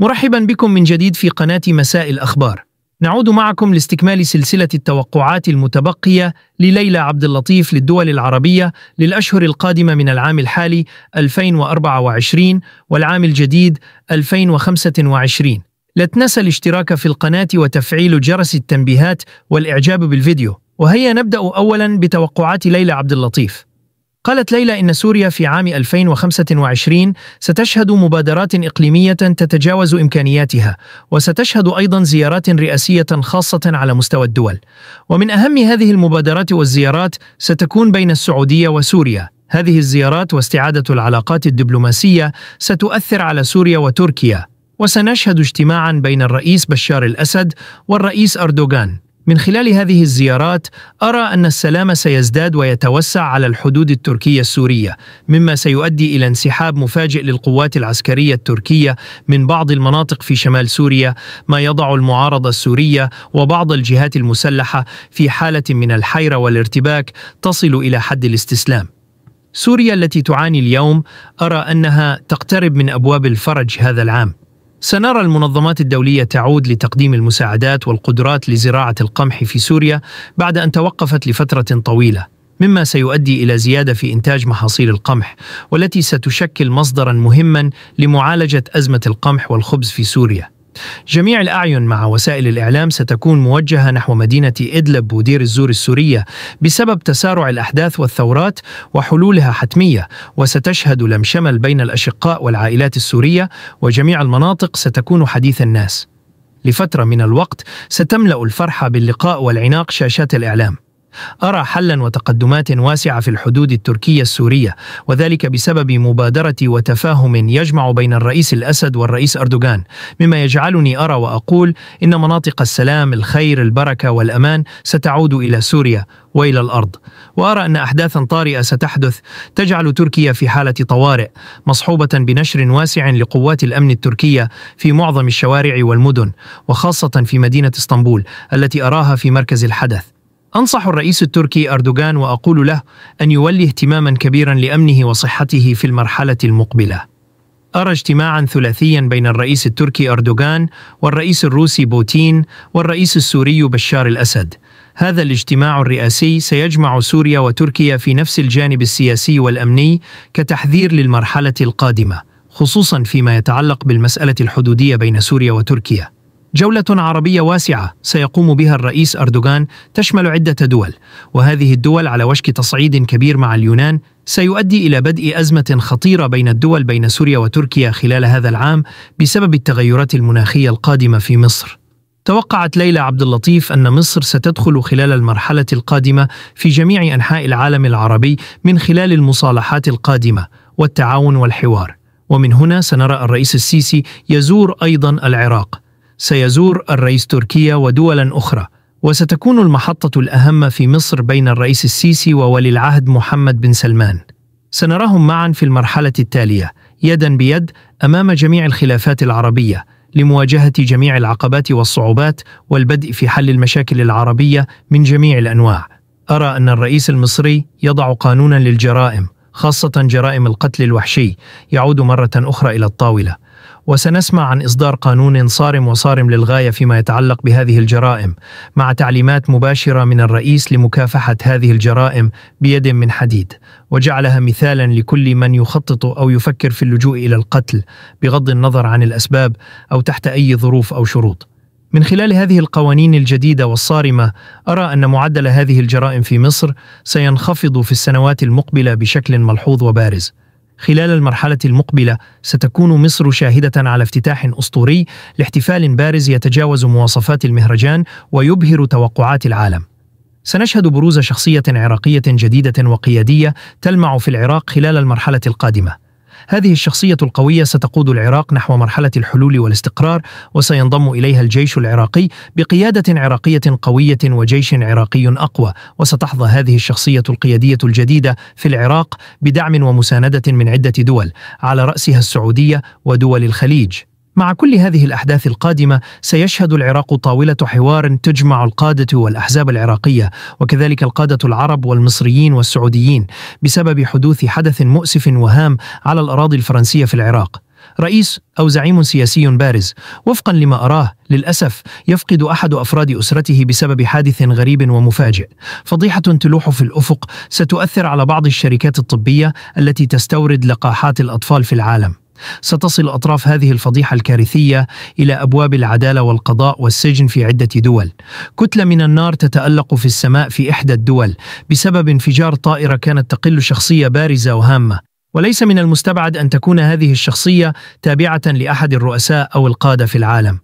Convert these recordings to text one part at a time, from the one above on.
مرحبا بكم من جديد في قناة مساء الأخبار نعود معكم لاستكمال سلسلة التوقعات المتبقية لليلى عبد اللطيف للدول العربية للأشهر القادمة من العام الحالي 2024 والعام الجديد 2025 لا تنسى الاشتراك في القناة وتفعيل جرس التنبيهات والإعجاب بالفيديو وهيا نبدأ أولا بتوقعات ليلى عبد اللطيف قالت ليلى إن سوريا في عام 2025 ستشهد مبادرات إقليمية تتجاوز إمكانياتها وستشهد أيضا زيارات رئاسية خاصة على مستوى الدول ومن أهم هذه المبادرات والزيارات ستكون بين السعودية وسوريا هذه الزيارات واستعادة العلاقات الدبلوماسية ستؤثر على سوريا وتركيا وسنشهد اجتماعا بين الرئيس بشار الأسد والرئيس أردوغان من خلال هذه الزيارات أرى أن السلام سيزداد ويتوسع على الحدود التركية السورية مما سيؤدي إلى انسحاب مفاجئ للقوات العسكرية التركية من بعض المناطق في شمال سوريا ما يضع المعارضة السورية وبعض الجهات المسلحة في حالة من الحيرة والارتباك تصل إلى حد الاستسلام سوريا التي تعاني اليوم أرى أنها تقترب من أبواب الفرج هذا العام سنرى المنظمات الدولية تعود لتقديم المساعدات والقدرات لزراعة القمح في سوريا بعد أن توقفت لفترة طويلة مما سيؤدي إلى زيادة في إنتاج محاصيل القمح والتي ستشكل مصدرا مهما لمعالجة أزمة القمح والخبز في سوريا جميع الأعين مع وسائل الإعلام ستكون موجهة نحو مدينة إدلب ودير الزور السورية بسبب تسارع الأحداث والثورات وحلولها حتمية وستشهد لمشمل بين الأشقاء والعائلات السورية وجميع المناطق ستكون حديث الناس لفترة من الوقت ستملأ الفرحة باللقاء والعناق شاشات الإعلام أرى حلا وتقدمات واسعة في الحدود التركية السورية وذلك بسبب مبادرة وتفاهم يجمع بين الرئيس الأسد والرئيس أردوغان مما يجعلني أرى وأقول إن مناطق السلام الخير البركة والأمان ستعود إلى سوريا والى الارض وارى ان احداثا طارئه ستحدث تجعل تركيا في حاله طوارئ مصحوبه بنشر واسع لقوات الامن التركيه في معظم الشوارع والمدن وخاصه في مدينه اسطنبول التي اراها في مركز الحدث أنصح الرئيس التركي أردوغان وأقول له أن يولي اهتماما كبيرا لأمنه وصحته في المرحلة المقبلة. أرى اجتماعا ثلاثيا بين الرئيس التركي أردوغان والرئيس الروسي بوتين والرئيس السوري بشار الأسد. هذا الاجتماع الرئاسي سيجمع سوريا وتركيا في نفس الجانب السياسي والأمني كتحذير للمرحلة القادمة، خصوصا فيما يتعلق بالمسألة الحدودية بين سوريا وتركيا. جولة عربية واسعة سيقوم بها الرئيس أردوغان تشمل عدة دول وهذه الدول على وشك تصعيد كبير مع اليونان سيؤدي إلى بدء أزمة خطيرة بين الدول بين سوريا وتركيا خلال هذا العام بسبب التغيرات المناخية القادمة في مصر توقعت ليلى عبد اللطيف أن مصر ستدخل خلال المرحلة القادمة في جميع أنحاء العالم العربي من خلال المصالحات القادمة والتعاون والحوار ومن هنا سنرى الرئيس السيسي يزور أيضا العراق سيزور الرئيس تركيا ودولا أخرى وستكون المحطة الأهم في مصر بين الرئيس السيسي وولي العهد محمد بن سلمان سنراهم معا في المرحلة التالية يدا بيد أمام جميع الخلافات العربية لمواجهة جميع العقبات والصعوبات والبدء في حل المشاكل العربية من جميع الأنواع أرى أن الرئيس المصري يضع قانونا للجرائم خاصة جرائم القتل الوحشي يعود مرة أخرى إلى الطاولة وسنسمع عن إصدار قانون صارم وصارم للغاية فيما يتعلق بهذه الجرائم مع تعليمات مباشرة من الرئيس لمكافحة هذه الجرائم بيد من حديد وجعلها مثالا لكل من يخطط أو يفكر في اللجوء إلى القتل بغض النظر عن الأسباب أو تحت أي ظروف أو شروط من خلال هذه القوانين الجديدة والصارمة أرى أن معدل هذه الجرائم في مصر سينخفض في السنوات المقبلة بشكل ملحوظ وبارز خلال المرحلة المقبلة ستكون مصر شاهدة على افتتاح أسطوري لاحتفال بارز يتجاوز مواصفات المهرجان ويبهر توقعات العالم. سنشهد بروز شخصية عراقية جديدة وقيادية تلمع في العراق خلال المرحلة القادمة. هذه الشخصية القوية ستقود العراق نحو مرحلة الحلول والاستقرار وسينضم إليها الجيش العراقي بقيادة عراقية قوية وجيش عراقي أقوى وستحظى هذه الشخصية القيادية الجديدة في العراق بدعم ومساندة من عدة دول على رأسها السعودية ودول الخليج مع كل هذه الأحداث القادمة سيشهد العراق طاولة حوار تجمع القادة والأحزاب العراقية وكذلك القادة العرب والمصريين والسعوديين بسبب حدوث حدث مؤسف وهام على الأراضي الفرنسية في العراق رئيس أو زعيم سياسي بارز وفقا لما أراه للأسف يفقد أحد أفراد أسرته بسبب حادث غريب ومفاجئ فضيحة تلوح في الأفق ستؤثر على بعض الشركات الطبية التي تستورد لقاحات الأطفال في العالم ستصل أطراف هذه الفضيحة الكارثية إلى أبواب العدالة والقضاء والسجن في عدة دول. كتلة من النار تتألق في السماء في إحدى الدول بسبب انفجار طائرة كانت تقل شخصية بارزة وهامة. وليس من المستبعد أن تكون هذه الشخصية تابعة لأحد الرؤساء أو القادة في العالم.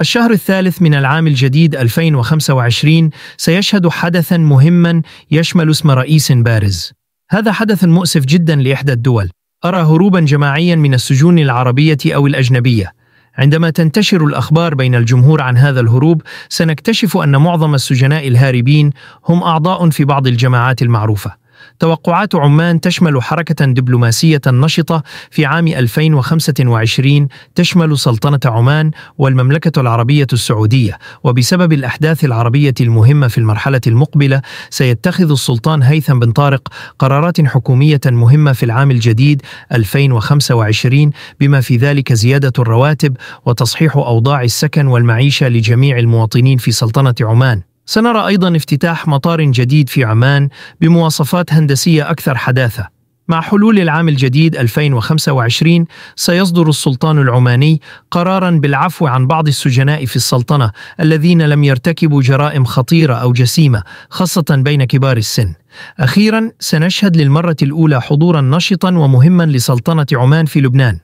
الشهر الثالث من العام الجديد 2025 سيشهد حدثا مهما يشمل اسم رئيس بارز. هذا حدث مؤسف جدا لإحدى الدول أرى هروبا جماعيا من السجون العربية أو الأجنبية عندما تنتشر الأخبار بين الجمهور عن هذا الهروب سنكتشف أن معظم السجناء الهاربين هم أعضاء في بعض الجماعات المعروفة توقعات عمان تشمل حركة دبلوماسية نشطة في عام 2025 تشمل سلطنة عمان والمملكة العربية السعودية وبسبب الأحداث العربية المهمة في المرحلة المقبلة سيتخذ السلطان هيثم بن طارق قرارات حكومية مهمة في العام الجديد 2025 بما في ذلك زيادة الرواتب وتصحيح أوضاع السكن والمعيشة لجميع المواطنين في سلطنة عمان سنرى أيضا افتتاح مطار جديد في عمان بمواصفات هندسية أكثر حداثة مع حلول العام الجديد 2025 سيصدر السلطان العماني قرارا بالعفو عن بعض السجناء في السلطنة الذين لم يرتكبوا جرائم خطيرة أو جسيمة خاصة بين كبار السن أخيرا سنشهد للمرة الأولى حضورا نشطا ومهما لسلطنة عمان في لبنان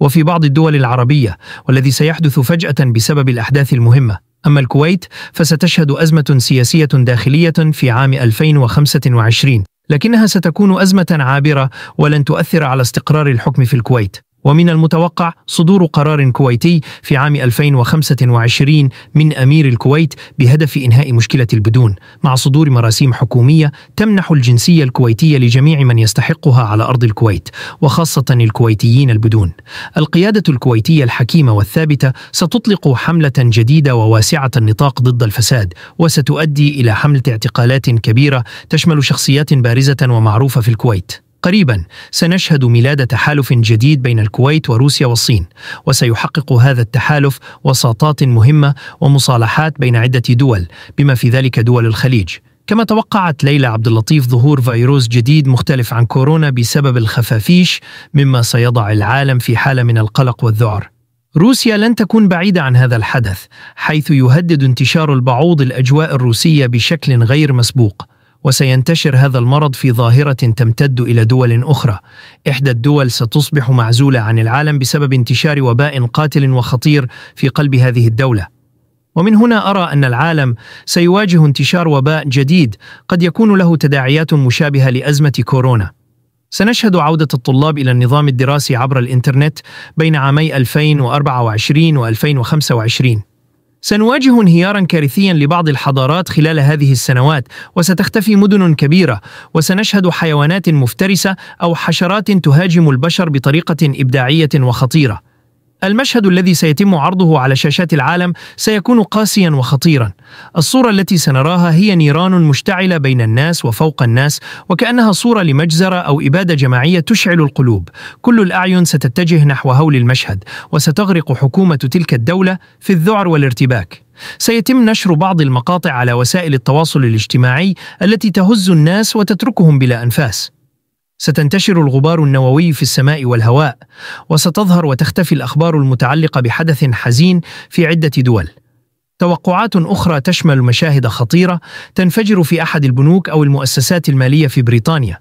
وفي بعض الدول العربية والذي سيحدث فجأة بسبب الأحداث المهمة أما الكويت فستشهد أزمة سياسية داخلية في عام 2025 لكنها ستكون أزمة عابرة ولن تؤثر على استقرار الحكم في الكويت ومن المتوقع صدور قرار كويتي في عام 2025 من أمير الكويت بهدف إنهاء مشكلة البدون مع صدور مراسيم حكومية تمنح الجنسية الكويتية لجميع من يستحقها على أرض الكويت وخاصة الكويتيين البدون القيادة الكويتية الحكيمة والثابتة ستطلق حملة جديدة وواسعة النطاق ضد الفساد وستؤدي إلى حملة اعتقالات كبيرة تشمل شخصيات بارزة ومعروفة في الكويت قريبا سنشهد ميلاد تحالف جديد بين الكويت وروسيا والصين وسيحقق هذا التحالف وساطات مهمة ومصالحات بين عدة دول بما في ذلك دول الخليج كما توقعت ليلى عبد اللطيف ظهور فيروس جديد مختلف عن كورونا بسبب الخفافيش مما سيضع العالم في حالة من القلق والذعر روسيا لن تكون بعيدة عن هذا الحدث حيث يهدد انتشار البعوض الأجواء الروسية بشكل غير مسبوق وسينتشر هذا المرض في ظاهرة تمتد إلى دول أخرى إحدى الدول ستصبح معزولة عن العالم بسبب انتشار وباء قاتل وخطير في قلب هذه الدولة ومن هنا أرى أن العالم سيواجه انتشار وباء جديد قد يكون له تداعيات مشابهة لأزمة كورونا سنشهد عودة الطلاب إلى النظام الدراسي عبر الإنترنت بين عامي 2024 و 2025 سنواجه انهيارا كارثيا لبعض الحضارات خلال هذه السنوات وستختفي مدن كبيره وسنشهد حيوانات مفترسه او حشرات تهاجم البشر بطريقه ابداعيه وخطيره المشهد الذي سيتم عرضه على شاشات العالم سيكون قاسيا وخطيرا. الصورة التي سنراها هي نيران مشتعلة بين الناس وفوق الناس وكأنها صورة لمجزرة أو إبادة جماعية تشعل القلوب. كل الأعين ستتجه نحو هول المشهد وستغرق حكومة تلك الدولة في الذعر والارتباك. سيتم نشر بعض المقاطع على وسائل التواصل الاجتماعي التي تهز الناس وتتركهم بلا أنفاس. ستنتشر الغبار النووي في السماء والهواء وستظهر وتختفي الأخبار المتعلقة بحدث حزين في عدة دول توقعات أخرى تشمل مشاهد خطيرة تنفجر في أحد البنوك أو المؤسسات المالية في بريطانيا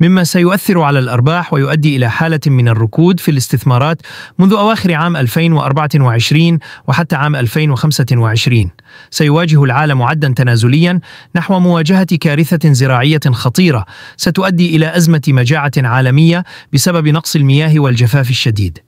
مما سيؤثر على الأرباح ويؤدي إلى حالة من الركود في الاستثمارات منذ أواخر عام 2024 وحتى عام 2025 سيواجه العالم عدا تنازليا نحو مواجهة كارثة زراعية خطيرة ستؤدي إلى أزمة مجاعة عالمية بسبب نقص المياه والجفاف الشديد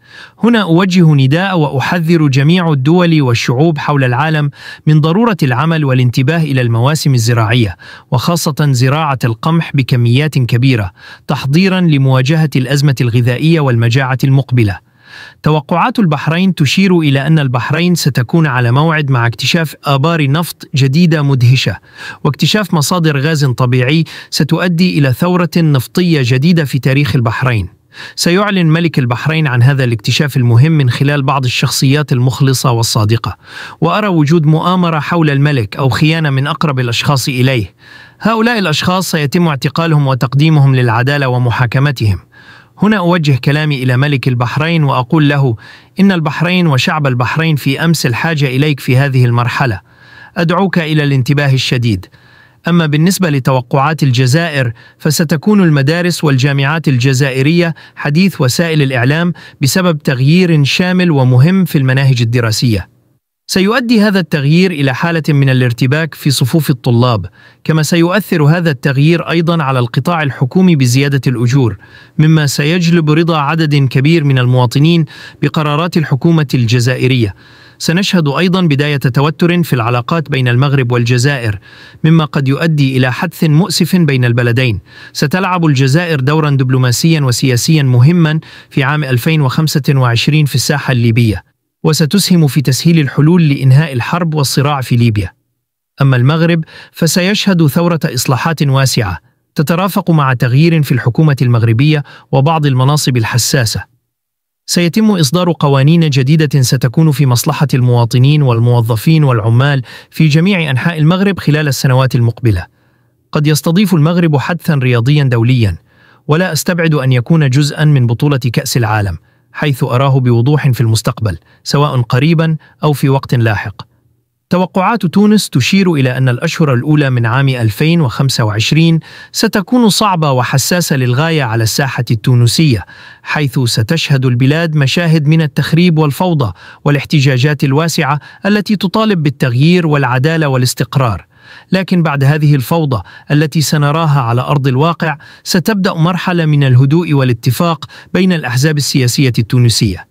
هنا أوجه نداء وأحذر جميع الدول والشعوب حول العالم من ضرورة العمل والانتباه إلى المواسم الزراعية وخاصة زراعة القمح بكميات كبيرة تحضيرا لمواجهة الأزمة الغذائية والمجاعة المقبلة توقعات البحرين تشير إلى أن البحرين ستكون على موعد مع اكتشاف آبار نفط جديدة مدهشة واكتشاف مصادر غاز طبيعي ستؤدي إلى ثورة نفطية جديدة في تاريخ البحرين سيعلن ملك البحرين عن هذا الاكتشاف المهم من خلال بعض الشخصيات المخلصة والصادقة وأرى وجود مؤامرة حول الملك أو خيانة من أقرب الأشخاص إليه هؤلاء الأشخاص سيتم اعتقالهم وتقديمهم للعدالة ومحاكمتهم هنا أوجه كلامي إلى ملك البحرين وأقول له إن البحرين وشعب البحرين في أمس الحاجة إليك في هذه المرحلة أدعوك إلى الانتباه الشديد أما بالنسبة لتوقعات الجزائر فستكون المدارس والجامعات الجزائرية حديث وسائل الإعلام بسبب تغيير شامل ومهم في المناهج الدراسية. سيؤدي هذا التغيير إلى حالة من الارتباك في صفوف الطلاب، كما سيؤثر هذا التغيير أيضا على القطاع الحكومي بزيادة الأجور، مما سيجلب رضا عدد كبير من المواطنين بقرارات الحكومة الجزائرية. سنشهد ايضا بدايه توتر في العلاقات بين المغرب والجزائر مما قد يؤدي الى حدث مؤسف بين البلدين ستلعب الجزائر دورا دبلوماسيا وسياسيا مهما في عام 2025 في الساحه الليبيه وستسهم في تسهيل الحلول لانهاء الحرب والصراع في ليبيا اما المغرب فسيشهد ثوره اصلاحات واسعه تترافق مع تغيير في الحكومه المغربيه وبعض المناصب الحساسه سيتم إصدار قوانين جديدة ستكون في مصلحة المواطنين والموظفين والعمال في جميع أنحاء المغرب خلال السنوات المقبلة. قد يستضيف المغرب حدثا رياضيا دوليا، ولا أستبعد أن يكون جزءا من بطولة كأس العالم، حيث أراه بوضوح في المستقبل، سواء قريبا أو في وقت لاحق. توقعات تونس تشير إلى أن الأشهر الأولى من عام 2025 ستكون صعبة وحساسة للغاية على الساحة التونسية، حيث ستشهد البلاد مشاهد من التخريب والفوضى والاحتجاجات الواسعة التي تطالب بالتغيير والعدالة والاستقرار. لكن بعد هذه الفوضى التي سنراها على ارض الواقع ستبدا مرحله من الهدوء والاتفاق بين الاحزاب السياسيه التونسيه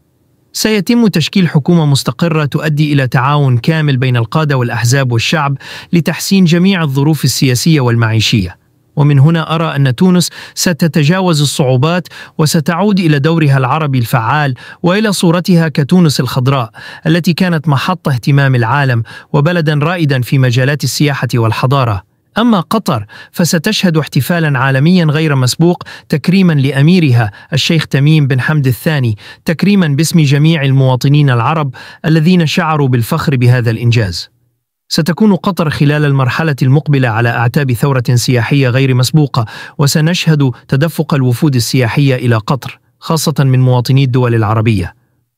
سيتم تشكيل حكومة مستقرة تؤدي إلى تعاون كامل بين القادة والأحزاب والشعب لتحسين جميع الظروف السياسية والمعيشية ومن هنا أرى أن تونس ستتجاوز الصعوبات وستعود إلى دورها العربي الفعال وإلى صورتها كتونس الخضراء التي كانت محط اهتمام العالم وبلدا رائدا في مجالات السياحة والحضارة أما قطر فستشهد احتفالا عالميا غير مسبوق تكريما لأميرها الشيخ تميم بن حمد الثاني تكريما باسم جميع المواطنين العرب الذين شعروا بالفخر بهذا الإنجاز ستكون قطر خلال المرحلة المقبلة على أعتاب ثورة سياحية غير مسبوقة وسنشهد تدفق الوفود السياحية إلى قطر خاصة من مواطني الدول العربية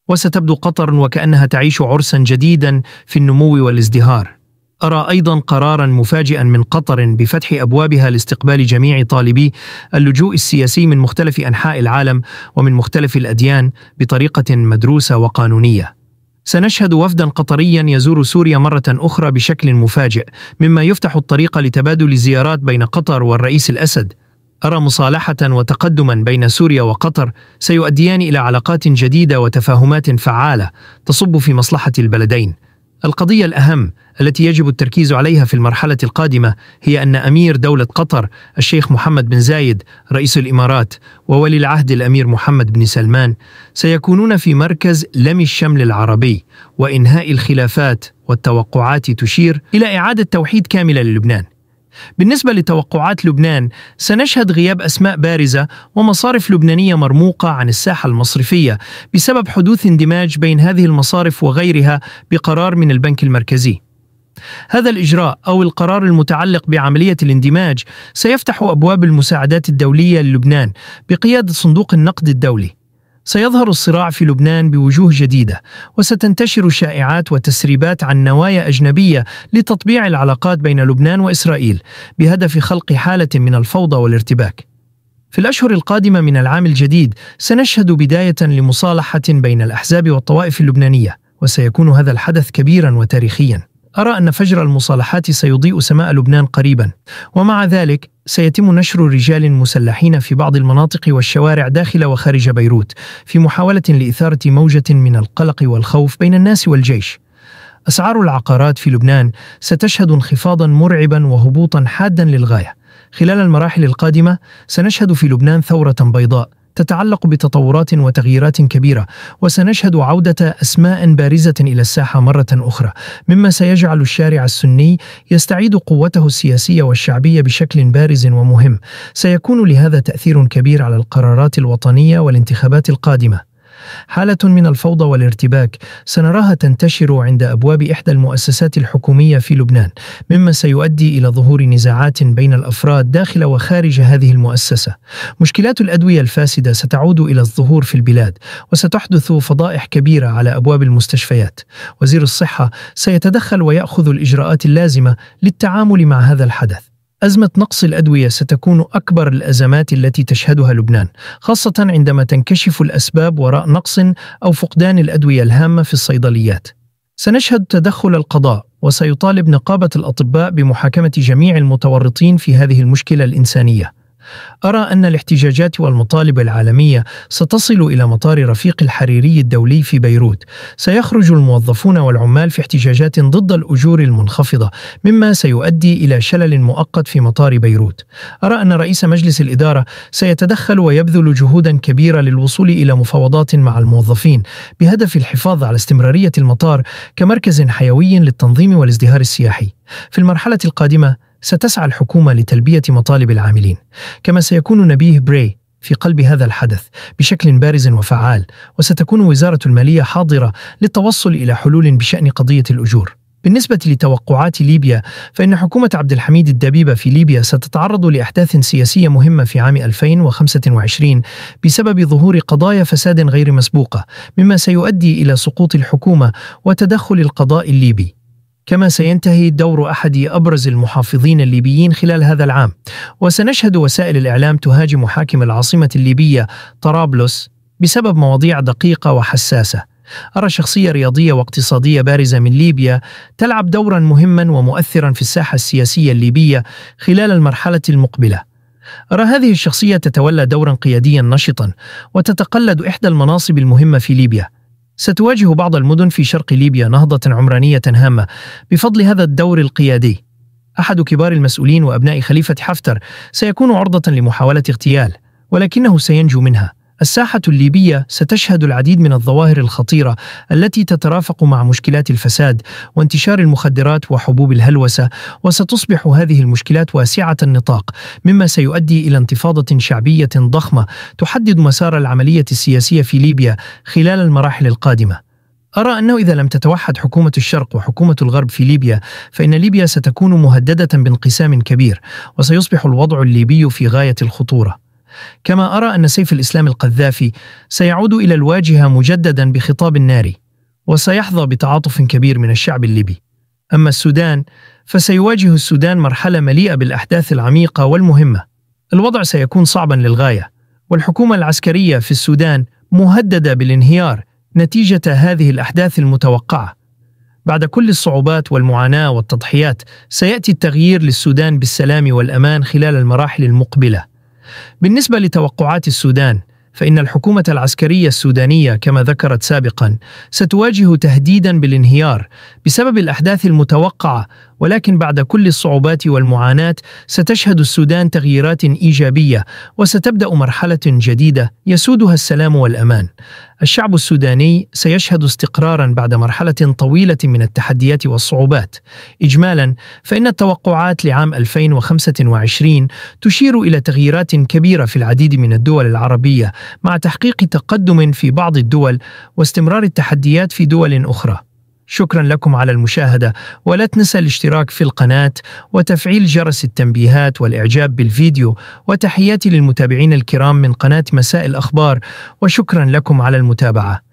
وستبدو قطر وكأنها تعيش عرسا جديدا في النمو والازدهار أرى أيضا قرارا مفاجئا من قطر بفتح أبوابها لاستقبال جميع طالبي اللجوء السياسي من مختلف أنحاء العالم ومن مختلف الأديان بطريقة مدروسة وقانونية. سنشهد وفدا قطريا يزور سوريا مرة أخرى بشكل مفاجئ، مما يفتح الطريق لتبادل الزيارات بين قطر والرئيس الأسد. أرى مصالحة وتقدما بين سوريا وقطر سيؤديان إلى علاقات جديدة وتفاهمات فعالة تصب في مصلحة البلدين. القضية الأهم التي يجب التركيز عليها في المرحلة القادمة هي أن أمير دولة قطر الشيخ محمد بن زايد رئيس الإمارات وولي العهد الأمير محمد بن سلمان سيكونون في مركز لم الشمل العربي وإنهاء الخلافات والتوقعات تشير إلى إعادة توحيد كاملة للبنان بالنسبة لتوقعات لبنان سنشهد غياب أسماء بارزة ومصارف لبنانية مرموقة عن الساحة المصرفية بسبب حدوث اندماج بين هذه المصارف وغيرها بقرار من البنك المركزي هذا الإجراء أو القرار المتعلق بعملية الاندماج سيفتح أبواب المساعدات الدولية للبنان بقيادة صندوق النقد الدولي سيظهر الصراع في لبنان بوجوه جديدة وستنتشر شائعات وتسريبات عن نوايا أجنبية لتطبيع العلاقات بين لبنان وإسرائيل بهدف خلق حالة من الفوضى والارتباك في الأشهر القادمة من العام الجديد سنشهد بداية لمصالحة بين الأحزاب والطوائف اللبنانية وسيكون هذا الحدث كبيرا وتاريخيا أرى أن فجر المصالحات سيضيء سماء لبنان قريبا ومع ذلك سيتم نشر رجال مسلحين في بعض المناطق والشوارع داخل وخارج بيروت في محاولة لإثارة موجة من القلق والخوف بين الناس والجيش أسعار العقارات في لبنان ستشهد انخفاضا مرعبا وهبوطا حادا للغاية خلال المراحل القادمة سنشهد في لبنان ثورة بيضاء تتعلق بتطورات وتغييرات كبيرة وسنشهد عودة أسماء بارزة إلى الساحة مرة أخرى مما سيجعل الشارع السني يستعيد قوته السياسية والشعبية بشكل بارز ومهم سيكون لهذا تأثير كبير على القرارات الوطنية والانتخابات القادمة حالة من الفوضى والارتباك سنراها تنتشر عند أبواب إحدى المؤسسات الحكومية في لبنان مما سيؤدي إلى ظهور نزاعات بين الأفراد داخل وخارج هذه المؤسسة مشكلات الأدوية الفاسدة ستعود إلى الظهور في البلاد وستحدث فضائح كبيرة على أبواب المستشفيات وزير الصحة سيتدخل ويأخذ الإجراءات اللازمة للتعامل مع هذا الحدث أزمة نقص الأدوية ستكون أكبر الأزمات التي تشهدها لبنان، خاصة عندما تنكشف الأسباب وراء نقص أو فقدان الأدوية الهامة في الصيدليات. سنشهد تدخل القضاء وسيطالب نقابة الأطباء بمحاكمة جميع المتورطين في هذه المشكلة الإنسانية. أرى أن الاحتجاجات والمطالب العالمية ستصل إلى مطار رفيق الحريري الدولي في بيروت سيخرج الموظفون والعمال في احتجاجات ضد الأجور المنخفضة مما سيؤدي إلى شلل مؤقت في مطار بيروت أرى أن رئيس مجلس الإدارة سيتدخل ويبذل جهودا كبيرة للوصول إلى مفاوضات مع الموظفين بهدف الحفاظ على استمرارية المطار كمركز حيوي للتنظيم والازدهار السياحي في المرحلة القادمة ستسعى الحكومة لتلبية مطالب العاملين كما سيكون نبيه براي في قلب هذا الحدث بشكل بارز وفعال وستكون وزارة المالية حاضرة للتوصل إلى حلول بشأن قضية الأجور بالنسبة لتوقعات ليبيا فإن حكومة عبد الحميد الدبيبة في ليبيا ستتعرض لأحداث سياسية مهمة في عام 2025 بسبب ظهور قضايا فساد غير مسبوقة مما سيؤدي إلى سقوط الحكومة وتدخل القضاء الليبي كما سينتهي دور أحد أبرز المحافظين الليبيين خلال هذا العام وسنشهد وسائل الإعلام تهاجم حاكم العاصمة الليبية طرابلس بسبب مواضيع دقيقة وحساسة أرى شخصية رياضية واقتصادية بارزة من ليبيا تلعب دورا مهما ومؤثرا في الساحة السياسية الليبية خلال المرحلة المقبلة أرى هذه الشخصية تتولى دورا قياديا نشطا وتتقلد إحدى المناصب المهمة في ليبيا ستواجه بعض المدن في شرق ليبيا نهضة عمرانية هامة بفضل هذا الدور القيادي. أحد كبار المسؤولين وأبناء خليفة حفتر سيكون عرضة لمحاولة اغتيال، ولكنه سينجو منها. الساحة الليبية ستشهد العديد من الظواهر الخطيرة التي تترافق مع مشكلات الفساد وانتشار المخدرات وحبوب الهلوسة وستصبح هذه المشكلات واسعة النطاق مما سيؤدي إلى انتفاضة شعبية ضخمة تحدد مسار العملية السياسية في ليبيا خلال المراحل القادمة أرى أنه إذا لم تتوحد حكومة الشرق وحكومة الغرب في ليبيا فإن ليبيا ستكون مهددة بانقسام كبير وسيصبح الوضع الليبي في غاية الخطورة كما أرى أن سيف الإسلام القذافي سيعود إلى الواجهة مجددا بخطاب ناري وسيحظى بتعاطف كبير من الشعب الليبي أما السودان فسيواجه السودان مرحلة مليئة بالأحداث العميقة والمهمة الوضع سيكون صعبا للغاية والحكومة العسكرية في السودان مهددة بالانهيار نتيجة هذه الأحداث المتوقعة بعد كل الصعوبات والمعاناة والتضحيات سيأتي التغيير للسودان بالسلام والأمان خلال المراحل المقبلة بالنسبة لتوقعات السودان فإن الحكومة العسكرية السودانية كما ذكرت سابقا ستواجه تهديدا بالانهيار بسبب الأحداث المتوقعة ولكن بعد كل الصعوبات والمعاناة ستشهد السودان تغييرات إيجابية وستبدأ مرحلة جديدة يسودها السلام والأمان الشعب السوداني سيشهد استقرارا بعد مرحلة طويلة من التحديات والصعوبات إجمالا فإن التوقعات لعام 2025 تشير إلى تغييرات كبيرة في العديد من الدول العربية مع تحقيق تقدم في بعض الدول واستمرار التحديات في دول أخرى شكرا لكم على المشاهدة ولا تنسى الاشتراك في القناة وتفعيل جرس التنبيهات والإعجاب بالفيديو وتحياتي للمتابعين الكرام من قناة مساء الأخبار وشكرا لكم على المتابعة